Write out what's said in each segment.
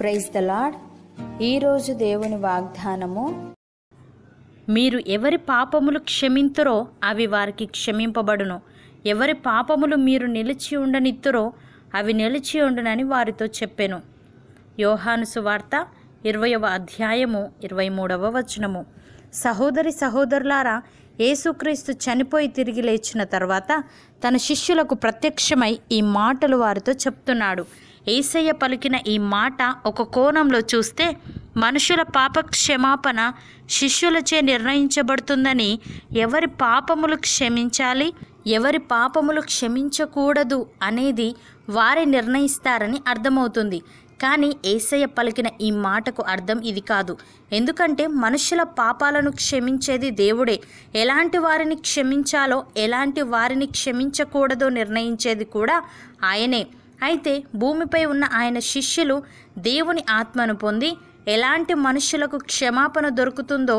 praise the lord ఈరోజు దేవుని వాగ్దానము మీరు ఎవరి పాపములు క్షమింతురో అవి వారికి క్షమింపబడును ఎవరి పాపములు మీరు నిలిచి ఉండనిత్తురో అవి నిలిచి ఉండునని వారితో చెప్పెను యోహానుసు వార్త ఇరవయవ అధ్యాయము ఇరవై మూడవ వచనము సహోదరి సహోదరులారా యేసుక్రీస్తు చనిపోయి తిరిగి లేచిన తర్వాత తన శిష్యులకు ప్రత్యక్షమై ఈ మాటలు వారితో చెప్తున్నాడు ఏసయ్య పలికిన ఈ మాట ఒక కోణంలో చూస్తే మనుషుల పాప క్షమాపణ శిష్యులచే నిర్ణయించబడుతుందని ఎవరి పాపములు క్షమించాలి ఎవరి పాపములు క్షమించకూడదు అనేది వారి నిర్ణయిస్తారని అర్థమవుతుంది కానీ ఏసయ్య పలికిన ఈ మాటకు అర్థం ఇది కాదు ఎందుకంటే మనుషుల పాపాలను క్షమించేది దేవుడే ఎలాంటి వారిని క్షమించాలో ఎలాంటి వారిని క్షమించకూడదో నిర్ణయించేది కూడా ఆయనే అయితే భూమిపై ఉన్న ఆయన శిష్యులు దేవుని ఆత్మను పొంది ఎలాంటి మనుషులకు క్షమాపణ దొరుకుతుందో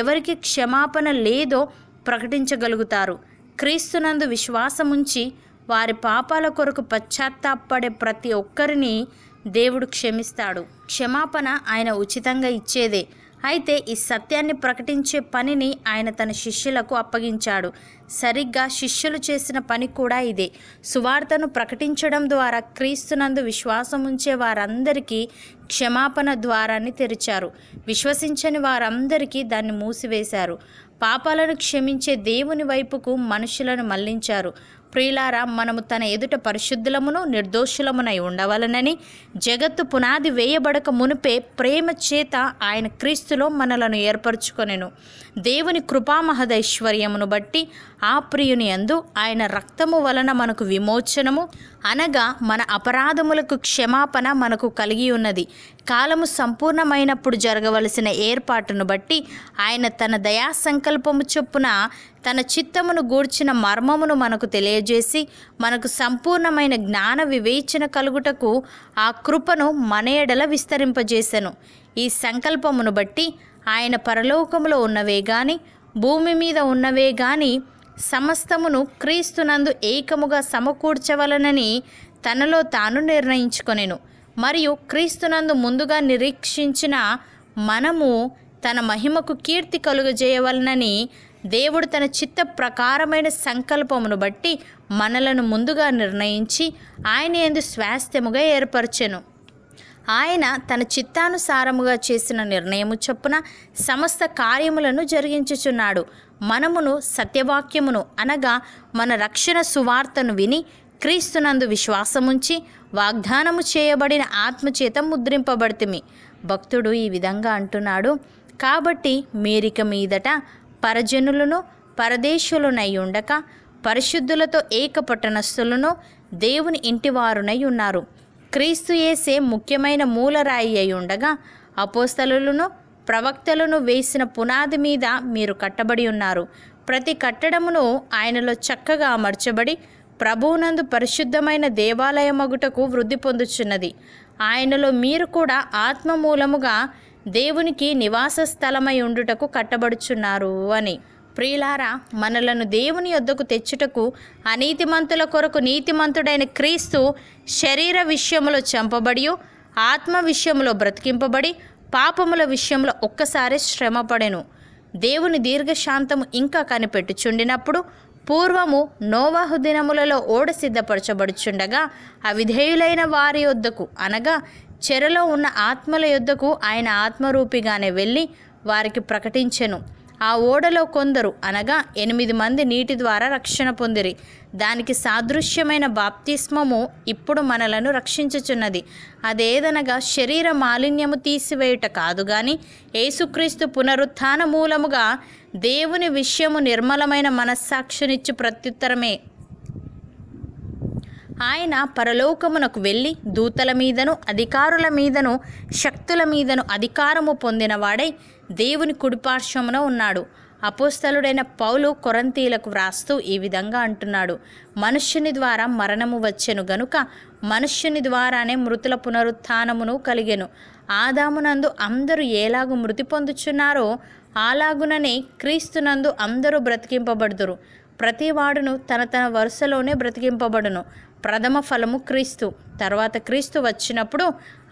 ఎవరికి క్షమాపణ లేదో ప్రకటించగలుగుతారు క్రీస్తునందు విశ్వాసముంచి వారి పాపాల కొరకు పశ్చాత్తాపడే ప్రతి ఒక్కరిని దేవుడు క్షమిస్తాడు క్షమాపణ ఆయన ఉచితంగా ఇచ్చేదే అయితే ఈ సత్యాన్ని ప్రకటించే పనిని ఆయన తన శిష్యులకు అప్పగించాడు సరిగ్గా శిష్యులు చేసిన పని కూడా ఇదే సువార్తను ప్రకటించడం ద్వారా క్రీస్తునందు విశ్వాసం ఉంచే వారందరికీ క్షమాపణ ద్వారాన్ని తెరిచారు విశ్వసించని వారందరికీ దాన్ని మూసివేశారు పాపాలను క్షమించే దేవుని వైపుకు మనుషులను మళ్లించారు ప్రియులారా మనము తన ఎదుట పరిశుద్ధులమును నిర్దోషులమునై ఉండవలనని జగత్తు పునాది వేయబడక మునిపే ప్రేమ చేత ఆయన క్రీస్తులో మనలను ఏర్పరచుకొనెను దేవుని కృపామహదైశ్వర్యమును బట్టి ఆ ప్రియుని అందు ఆయన రక్తము వలన మనకు విమోచనము అనగా మన అపరాధములకు క్షమాపణ మనకు కలిగి ఉన్నది కాలము సంపూర్ణమైనప్పుడు జరగవలసిన ఏర్పాటును బట్టి ఆయన తన దయా సంకల్పము చొప్పున తన చిత్తమును గూర్చిన మర్మమును మనకు తెలియజేసి మనకు సంపూర్ణమైన జ్ఞాన వివేచన కలుగుటకు ఆ కృపను మనయడల విస్తరింపజేశను ఈ సంకల్పమును బట్టి ఆయన పరలోకములో ఉన్నవే గాని భూమి మీద ఉన్నవే గాని సమస్తమును క్రీస్తునందు ఏకముగా సమకూర్చవలనని తనలో తాను నిర్ణయించుకొనెను మరియు క్రీస్తునందు ముందుగా నిరీక్షించిన మనము తన మహిమకు కీర్తి కలుగజేయవలనని దేవుడు తన చిత్త ప్రకారమైన సంకల్పమును బట్టి మనలను ముందుగా నిర్ణయించి ఆయన ఎందు స్వాస్థ్యముగా ఏర్పరచెను ఆయన తన చిత్తానుసారముగా చేసిన నిర్ణయము చొప్పున సమస్త కార్యములను జరిగించుచున్నాడు మనమును సత్యవాక్యమును అనగా మన రక్షణ సువార్తను విని క్రీస్తునందు విశ్వాసముంచి వాగ్దానము చేయబడిన ఆత్మచేత ముద్రింపబడితిమి భక్తుడు ఈ విధంగా అంటున్నాడు కాబట్టి మీరిక మీదట పరజనులను పరదేశులనై ఉండక పరిశుద్ధులతో ఏకపట్టణస్థులను దేవుని ఇంటివారునై ఉన్నారు క్రీస్తు యేసే ముఖ్యమైన మూలరాయి అయి ఉండగా అపోస్తలులను ప్రవక్తలను వేసిన పునాది మీద మీరు కట్టబడి ఉన్నారు ప్రతి కట్టడమును ఆయనలో చక్కగా అమర్చబడి ప్రభువునందు పరిశుద్ధమైన దేవాలయమగుటకు వృద్ధి పొందుచున్నది ఆయనలో మీరు కూడా ఆత్మమూలముగా దేవునికి నివాస స్థలమై ఉండుటకు కట్టబడుచున్నారు అని ప్రియులారా మనలను దేవుని యొద్దకు తెచ్చుటకు అనీతిమంతుల కొరకు నీతిమంతుడైన క్రీస్తు శరీర విషయంలో చంపబడి ఆత్మ విషయంలో బ్రతికింపబడి పాపముల విషయంలో ఒక్కసారి శ్రమపడెను దేవుని దీర్ఘశాంతము ఇంకా కనిపెట్టుచుండినప్పుడు పూర్వము నోవాహు దినములలో ఓడ సిద్ధపరచబడుచుండగా అవిధేయులైన వారి వద్దకు అనగా చెరలో ఉన్న ఆత్మల యుద్ధకు ఆయన ఆత్మరూపిగానే వెళ్ళి వారికి ప్రకటించెను ఆ ఓడలో కొందరు అనగా ఎనిమిది మంది నీటి ద్వారా రక్షణ పొందిరి దానికి సాదృశ్యమైన బాప్తిస్మము ఇప్పుడు మనలను రక్షించుచున్నది అదేదనగా శరీర మాలిన్యము తీసివేయుట కాదు గాని ఏసుక్రీస్తు పునరుత్థాన మూలముగా దేవుని విషయము నిర్మలమైన మనస్సాక్షినిచ్చు ప్రత్యుత్తరమే ఆయన పరలోకమునకు వెళ్ళి దూతల మీదను అధికారుల మీదను శక్తుల మీదను అధికారము పొందినవాడై దేవుని కుడిపార్శ్వమున ఉన్నాడు అపోస్తలుడైన పౌలు కొరంతీలకు వ్రాస్తూ ఈ విధంగా అంటున్నాడు మనుష్యుని ద్వారా మరణము వచ్చెను గనుక మనుష్యుని ద్వారానే మృతుల పునరుత్థానమును కలిగెను ఆదామునందు అందరూ ఏలాగు మృతి పొందుచున్నారో అలాగుననే క్రీస్తునందు అందరూ బ్రతికింపబడుదురు ప్రతివాడును తన తన వరుసలోనే బ్రతికింపబడును ప్రథమ ఫలము క్రీస్తు తర్వాత క్రీస్తు వచ్చినప్పుడు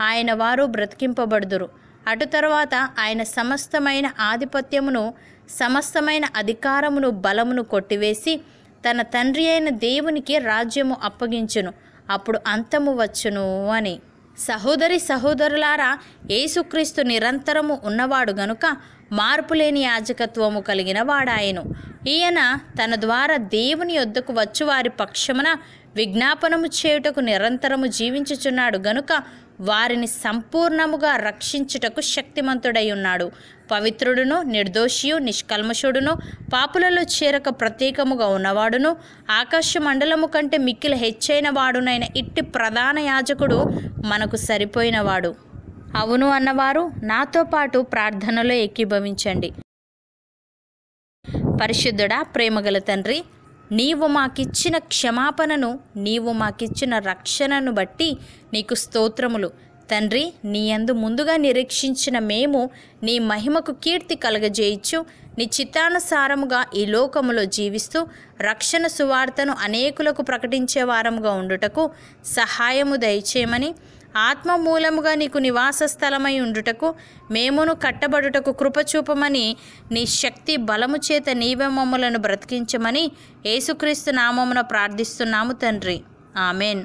ఆయన వారు బ్రతికింపబడుదురు అటు తర్వాత ఆయన సమస్తమైన ఆధిపత్యమును సమస్తమైన అధికారమును బలమును కొట్టివేసి తన తండ్రి అయిన దేవునికి రాజ్యము అప్పగించును అప్పుడు అంతము వచ్చును అని సహోదరి సహోదరులారా యేసుక్రీస్తు నిరంతరము ఉన్నవాడు గనుక మార్పులేని యాజకత్వము కలిగిన వాడాయను ఈయన తన ద్వారా దేవుని యొద్దకు వచ్చి వారి పక్షమున విజ్ఞాపనము చేయుటకు నిరంతరము జీవించుచున్నాడు గనుక వారిని సంపూర్ణముగా రక్షించుటకు శక్తిమంతుడై ఉన్నాడు పవిత్రుడును నిర్దోషియు నిష్కల్మషుడును పాపులలో చేరక ప్రత్యేకముగా ఉన్నవాడును ఆకాశ మండలము కంటే మిక్కిల హెచ్చైన వాడునైన ఇట్టి ప్రధాన యాజకుడు మనకు సరిపోయినవాడు అవును అన్నవారు నాతో పాటు ప్రార్థనలో ఏకీభవించండి పరిశుద్ధుడా ప్రేమగల తండ్రి నీవు మాకిచ్చిన క్షమాపణను నీవు మాకిచ్చిన రక్షణను బట్టి నీకు స్తోత్రములు తండ్రి నీ అందు ముందుగా నిరీక్షించిన మేము నీ మహిమకు కీర్తి కలగజేయచ్చు నీ చిత్తానుసారముగా ఈ లోకములో జీవిస్తూ రక్షణ సువార్తను అనేకులకు ప్రకటించే వారముగా ఉండుటకు సహాయము దయచేయమని ఆత్మ మూలముగా నీకు నివాస స్థలమై ఉండుటకు మేమును కట్టబడుటకు కృపచూపమని నీ శక్తి బలము చేత నీవే మమ్మలను బ్రతికించమని యేసుక్రీస్తు నామమున ప్రార్థిస్తున్నాము తండ్రి ఆమెన్